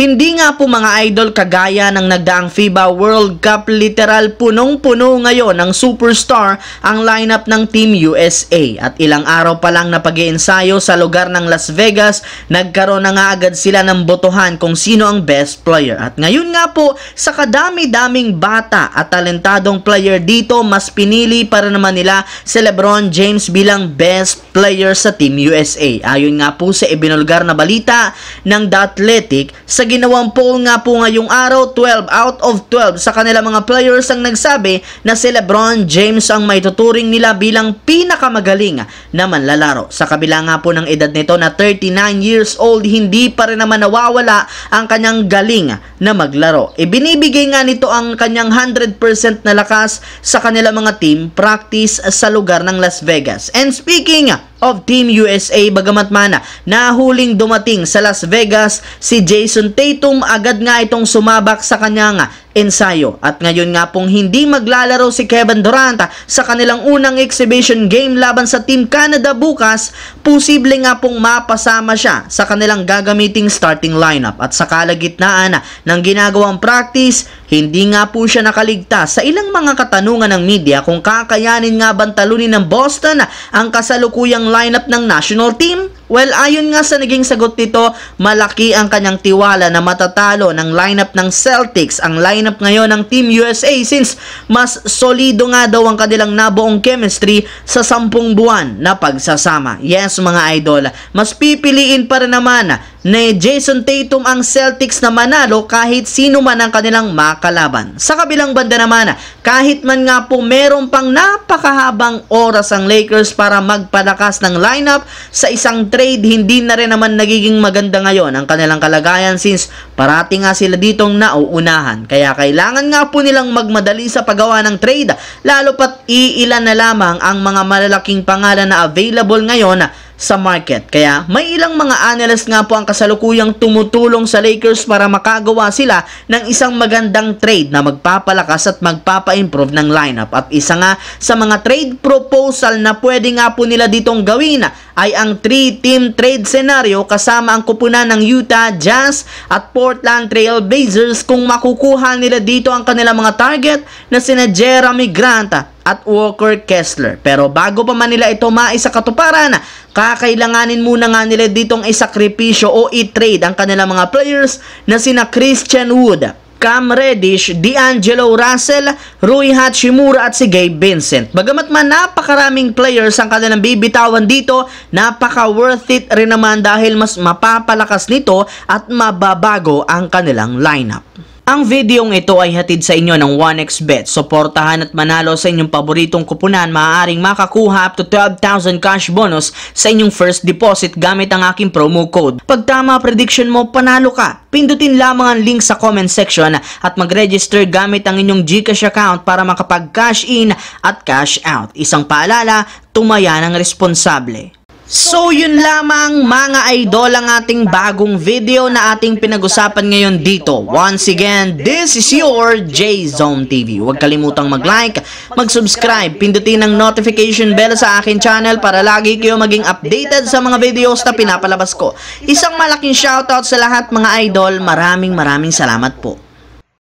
Hindi nga po mga idol kagaya ng nagdaang FIBA World Cup literal punong-puno ngayon ng superstar ang lineup ng Team USA. At ilang araw pa lang na pag ensayo sa lugar ng Las Vegas, nagkaroon na nga agad sila ng botohan kung sino ang best player. At ngayon nga po, sa kadami-daming bata at talentadong player dito, mas pinili para naman nila si Lebron James bilang best player sa Team USA. Ayon nga po sa ibinulgar na balita ng The Athletic, sa ginawang poll nga po ngayong araw, 12 out of 12 sa kanila mga players ang nagsabi na si Lebron James ang may tuturing nila bilang pinakamagaling na manlalaro. Sa kabila nga po ng edad nito na 39 years old, hindi pa rin naman nawawala ang kanyang galing na maglaro. Ibinibigay nga nito ang kanyang 100% na lakas sa kanila mga team practice sa lugar ng Las Vegas. And speaking of Team USA bagamat mana na huling dumating sa Las Vegas si Jason Tatum agad nga itong sumabak sa kanyang ensayo. At ngayon nga pong hindi maglalaro si Kevin Durant sa kanilang unang exhibition game laban sa Team Canada bukas, posible nga pong mapasama siya sa kanilang gagamiting starting lineup. At sa kalagitnaan ng ginagawang practice, hindi nga po siya nakaligtas sa ilang mga katanungan ng media kung kakayanin nga bantalunin ng Boston ang kasalukuyang lineup ng national team Well, ayon nga sa naging sagot nito, malaki ang kanyang tiwala na matatalo ng lineup ng Celtics, ang lineup ngayon ng Team USA since mas solido nga daw ang kanilang nabuong chemistry sa sampung buwan na pagsasama. Yes, mga idol, mas pipiliin pa naman ni Jason Tatum ang Celtics na manalo kahit sino man ang kanilang makalaban. Sa kabilang banda naman, kahit man nga po meron pang napakahabang oras ang Lakers para magpalakas ng lineup sa isang trade, hindi na rin naman nagiging maganda ngayon ang kanilang kalagayan since parati nga sila ditong nauunahan. Kaya kailangan nga po nilang magmadali sa paggawa ng trade, lalo pat iilan na lamang ang mga malalaking pangalan na available ngayon sa market. Kaya may ilang mga analyst nga po ang kasalukuyang tumutulong sa Lakers para makagawa sila ng isang magandang trade na magpapalakas at magpapa-improve ng lineup. At isa nga sa mga trade proposal na pwede nga po nila ditong gawin ay ang 3-team trade scenario kasama ang kupunan ng Utah Jazz at Portland Trail Blazers kung makukuha nila dito ang kanilang mga target na sina Jeremy Grant at Walker Kessler. Pero bago pa man nila ito maisa katuparan, kakailanganin muna nga nila ditong isakripisyo o i-trade ang kanilang mga players na sina Christian Wood Cam Reddish, D'Angelo Russell, Rui Hachimura at si Gabe Vincent. Bagamat man napakaraming players ang kanilang bibitawan dito, napaka worth it rin naman dahil mas mapapalakas nito at mababago ang kanilang lineup. Ang videong ito ay hatid sa inyo ng 1xBet. Suportahan at manalo sa inyong paboritong kupunan. Maaaring makakuha up to 12,000 cash bonus sa inyong first deposit gamit ang aking promo code. Pag tama prediction mo, panalo ka. Pindutin lamang ang link sa comment section at mag-register gamit ang inyong GCash account para makapag-cash in at cash out. Isang paalala, tumaya ng responsable. So yun lamang mga idol ang ating bagong video na ating pinag-usapan ngayon dito. Once again, this is your J-Zone TV. Huwag kalimutang mag-like, mag-subscribe, pindutin ang notification bell sa akin channel para lagi kayo maging updated sa mga videos na pinapalabas ko. Isang malaking shoutout sa lahat mga idol. Maraming maraming salamat po.